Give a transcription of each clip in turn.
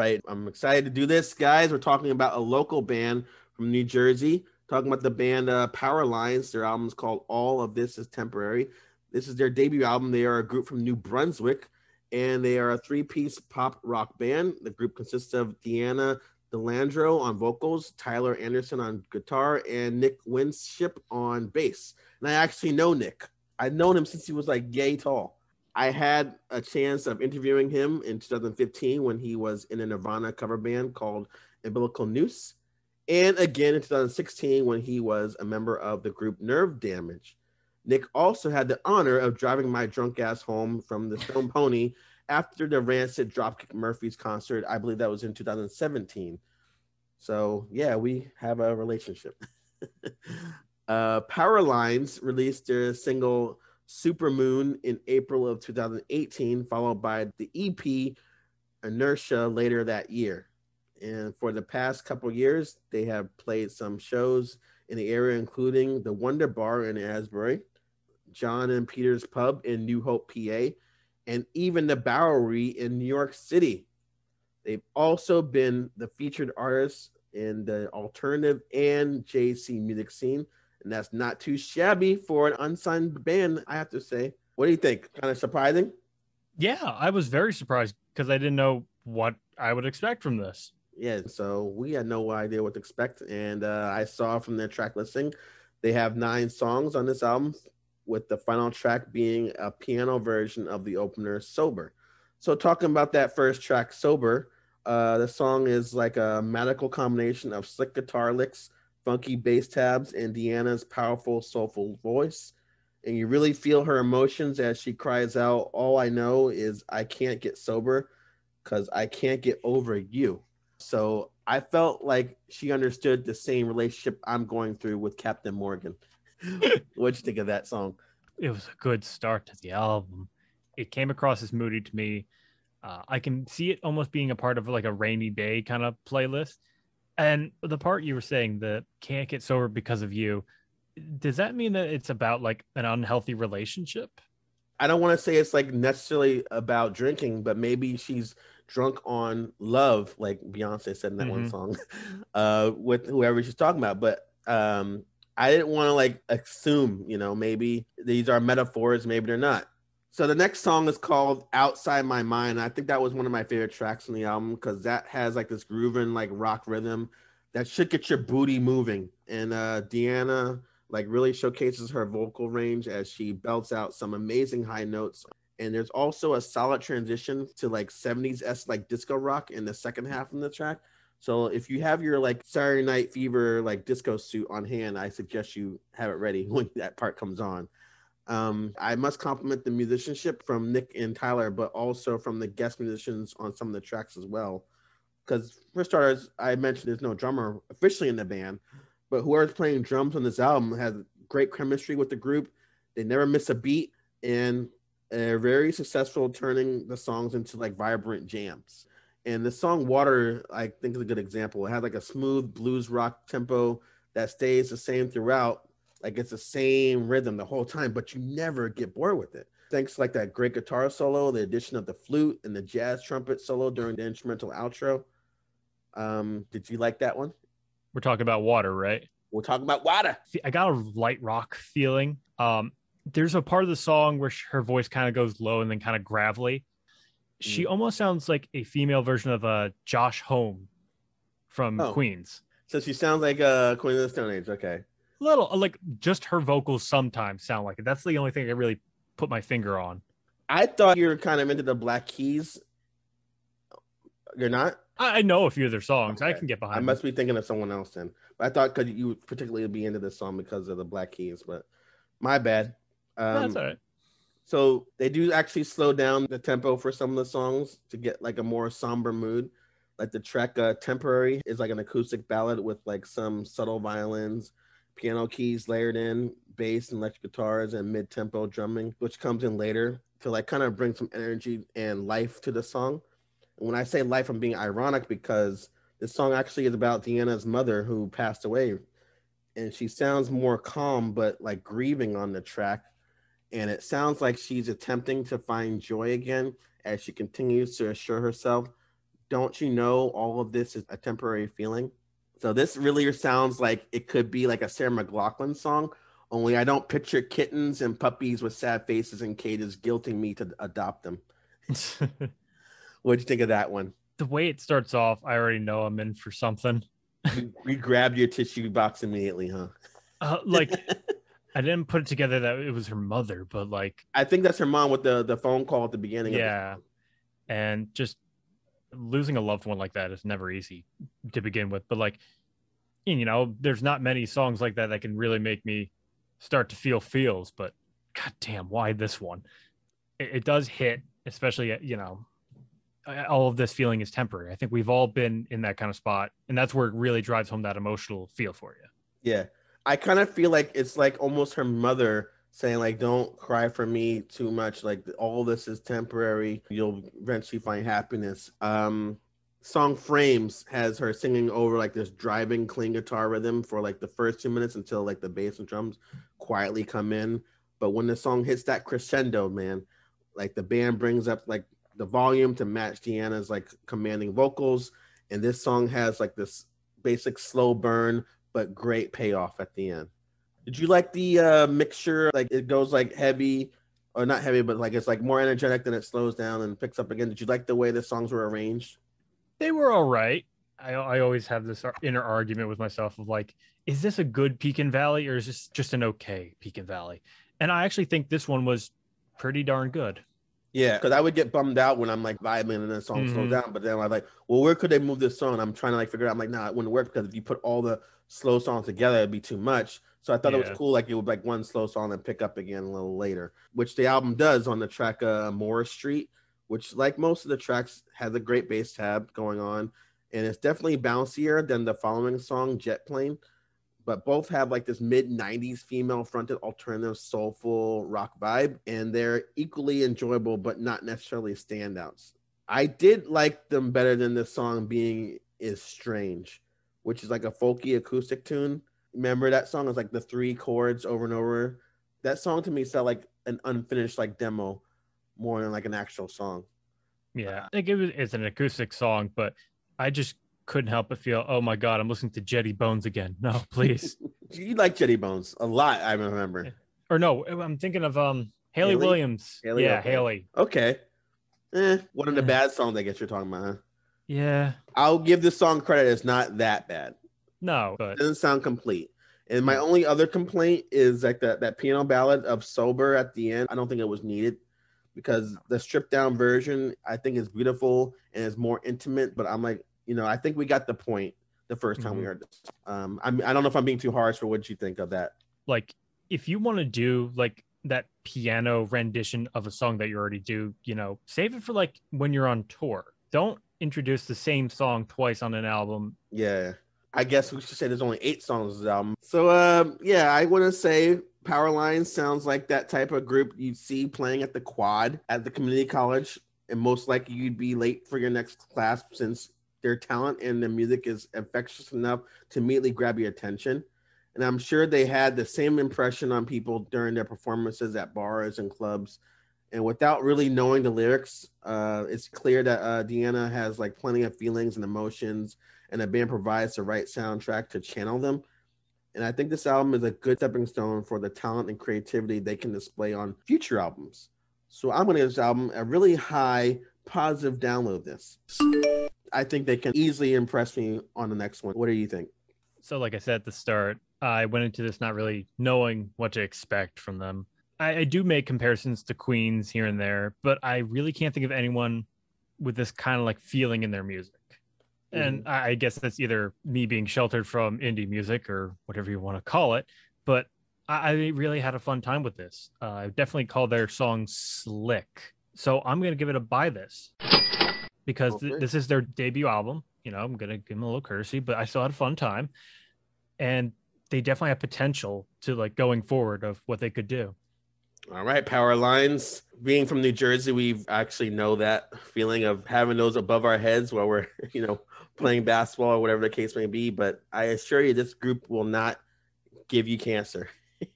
right. I'm excited to do this, guys. We're talking about a local band from New Jersey, talking about the band uh, Power Lines. Their album is called All of This is Temporary. This is their debut album. They are a group from New Brunswick, and they are a three piece pop rock band. The group consists of Deanna Delandro on vocals, Tyler Anderson on guitar, and Nick Winship on bass. And I actually know Nick. I've known him since he was like yay tall. I had a chance of interviewing him in 2015 when he was in a Nirvana cover band called Umbilical Noose, and again in 2016 when he was a member of the group Nerve Damage. Nick also had the honor of driving my drunk ass home from the Stone Pony after the Rancid Dropkick Murphys concert. I believe that was in 2017. So yeah, we have a relationship. uh, Power Lines released their single Supermoon in April of 2018, followed by the EP Inertia later that year. And for the past couple years, they have played some shows in the area, including the Wonder Bar in Asbury, John and Peter's Pub in New Hope, PA, and even the Bowery in New York City. They've also been the featured artists in the alternative and JC music scene, and that's not too shabby for an unsigned band. I have to say. What do you think? Kind of surprising. Yeah, I was very surprised because I didn't know what I would expect from this. Yeah, so we had no idea what to expect, and uh, I saw from their track listing, they have nine songs on this album, with the final track being a piano version of the opener "Sober." So, talking about that first track, "Sober," uh, the song is like a magical combination of slick guitar licks funky bass tabs, and Deanna's powerful, soulful voice. And you really feel her emotions as she cries out, All I know is I can't get sober because I can't get over you. So I felt like she understood the same relationship I'm going through with Captain Morgan. What'd you think of that song? It was a good start to the album. It came across as moody to me. Uh, I can see it almost being a part of like a rainy day kind of playlist and the part you were saying that can't get sober because of you, does that mean that it's about like an unhealthy relationship? I don't want to say it's like necessarily about drinking, but maybe she's drunk on love, like Beyonce said in that mm-hmm. one song, uh, with whoever she's talking about. But um, I didn't want to like assume, you know, maybe these are metaphors, maybe they're not. So the next song is called Outside My Mind. I think that was one of my favorite tracks on the album because that has like this grooving like rock rhythm that should get your booty moving. And uh Deanna like really showcases her vocal range as she belts out some amazing high notes. And there's also a solid transition to like 70s s like disco rock in the second half of the track. So if you have your like Saturday Night Fever like disco suit on hand, I suggest you have it ready when that part comes on. Um, I must compliment the musicianship from Nick and Tyler, but also from the guest musicians on some of the tracks as well. Because for starters, I mentioned there's no drummer officially in the band, but whoever's playing drums on this album has great chemistry with the group. They never miss a beat, and they're very successful turning the songs into like vibrant jams. And the song "Water," I think, is a good example. It has like a smooth blues rock tempo that stays the same throughout, like it's the same rhythm the whole time, but you never get bored with it. Thanks like that great guitar solo, the addition of the flute and the jazz trumpet solo during the instrumental outro. Um, did you like that one? We're talking about water, right? We're talking about water. I got a light rock feeling. Um, there's a part of the song where she, her voice kind of goes low and then kind of gravelly. She mm. almost sounds like a female version of uh, Josh Home from oh. Queens. So she sounds like a uh, Queen of the Stone Age. Okay little like just her vocals sometimes sound like it. That's the only thing I really put my finger on. I thought you were kind of into the Black Keys. You're not. I know a few of their songs. Okay. I can get behind. I must them. be thinking of someone else then. But I thought because you would particularly be into this song because of the Black Keys. But my bad. Um, no, that's all right. So they do actually slow down the tempo for some of the songs to get like a more somber mood. Like the track uh, "Temporary" is like an acoustic ballad with like some subtle violins piano keys layered in, bass and electric guitars and mid-tempo drumming, which comes in later to like kind of bring some energy and life to the song. And when I say life, I'm being ironic because this song actually is about Deanna's mother who passed away. And she sounds more calm, but like grieving on the track. And it sounds like she's attempting to find joy again as she continues to assure herself, Don't you know all of this is a temporary feeling? So this really sounds like it could be like a Sarah McLaughlin song, only I don't picture kittens and puppies with sad faces, and cages guilting me to adopt them. What'd you think of that one? The way it starts off, I already know I'm in for something. We grabbed your tissue box immediately, huh? Uh, like I didn't put it together that it was her mother, but like I think that's her mom with the the phone call at the beginning. Yeah, the- and just losing a loved one like that is never easy to begin with. But like, you know, there's not many songs like that that can really make me start to feel feels. But goddamn, why this one? It, it does hit, especially uh, you know, all of this feeling is temporary. I think we've all been in that kind of spot, and that's where it really drives home that emotional feel for you. Yeah, I kind of feel like it's like almost her mother saying like don't cry for me too much like all this is temporary you'll eventually find happiness um song frames has her singing over like this driving clean guitar rhythm for like the first two minutes until like the bass and drums quietly come in but when the song hits that crescendo man like the band brings up like the volume to match deanna's like commanding vocals and this song has like this basic slow burn but great payoff at the end did you like the uh, mixture? Like it goes like heavy, or not heavy, but like it's like more energetic, than it slows down and picks up again. Did you like the way the songs were arranged? They were all right. I, I always have this inner argument with myself of like, is this a good Pekin valley or is this just an okay Pekin valley? And I actually think this one was pretty darn good. Yeah, because I would get bummed out when I'm like vibing and then the song mm-hmm. slows down. But then I'm like, well, where could they move this song? I'm trying to like figure out. I'm like, nah, it wouldn't work because if you put all the slow songs together, it'd be too much. So I thought yeah. it was cool, like it would like one slow song and pick up again a little later, which the album does on the track uh, Morris Street, which like most of the tracks has a great bass tab going on, and it's definitely bouncier than the following song Jet Plane, but both have like this mid '90s female fronted alternative soulful rock vibe, and they're equally enjoyable but not necessarily standouts. I did like them better than the song being is strange, which is like a folky acoustic tune Remember that song is like the three chords over and over. That song to me sounded like an unfinished like demo more than like an actual song. Yeah, I think it was, it's an acoustic song, but I just couldn't help but feel, oh my god, I'm listening to Jetty Bones again. No, please. you like Jetty Bones a lot, I remember. Or no, I'm thinking of um Haley, Haley? Williams. Haley, yeah, okay. Haley. Okay. Eh, one of the bad songs I guess you're talking about, huh? Yeah. I'll give this song credit. It's not that bad. No, but doesn't sound complete. And my hmm. only other complaint is like that that piano ballad of "Sober" at the end. I don't think it was needed because the stripped down version I think is beautiful and is more intimate. But I'm like, you know, I think we got the point the first time mm-hmm. we heard this. Um, I'm, I i do not know if I'm being too harsh, for what you think of that? Like, if you want to do like that piano rendition of a song that you already do, you know, save it for like when you're on tour. Don't introduce the same song twice on an album. Yeah. I guess we should say there's only eight songs on this album. So um, yeah, I want to say Powerline sounds like that type of group you'd see playing at the quad at the community college, and most likely you'd be late for your next class since their talent and their music is infectious enough to immediately grab your attention. And I'm sure they had the same impression on people during their performances at bars and clubs and without really knowing the lyrics, uh, it's clear that uh, Deanna has like plenty of feelings and emotions, and the band provides the right soundtrack to channel them. And I think this album is a good stepping stone for the talent and creativity they can display on future albums. So I'm going to give this album a really high positive download. This, I think they can easily impress me on the next one. What do you think? So, like I said at the start, I went into this not really knowing what to expect from them. I, I do make comparisons to Queens here and there, but I really can't think of anyone with this kind of like feeling in their music. Mm. And mm-hmm. I guess that's either me being sheltered from indie music or whatever you want to call it. But I, I really had a fun time with this. Uh, I definitely call their song slick. So I'm going to give it a buy this because okay. th- this is their debut album. You know, I'm going to give them a little courtesy, but I still had a fun time. And they definitely have potential to like going forward of what they could do. All right, power lines. Being from New Jersey, we actually know that feeling of having those above our heads while we're, you know, playing basketball or whatever the case may be. But I assure you, this group will not give you cancer.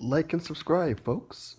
like and subscribe, folks.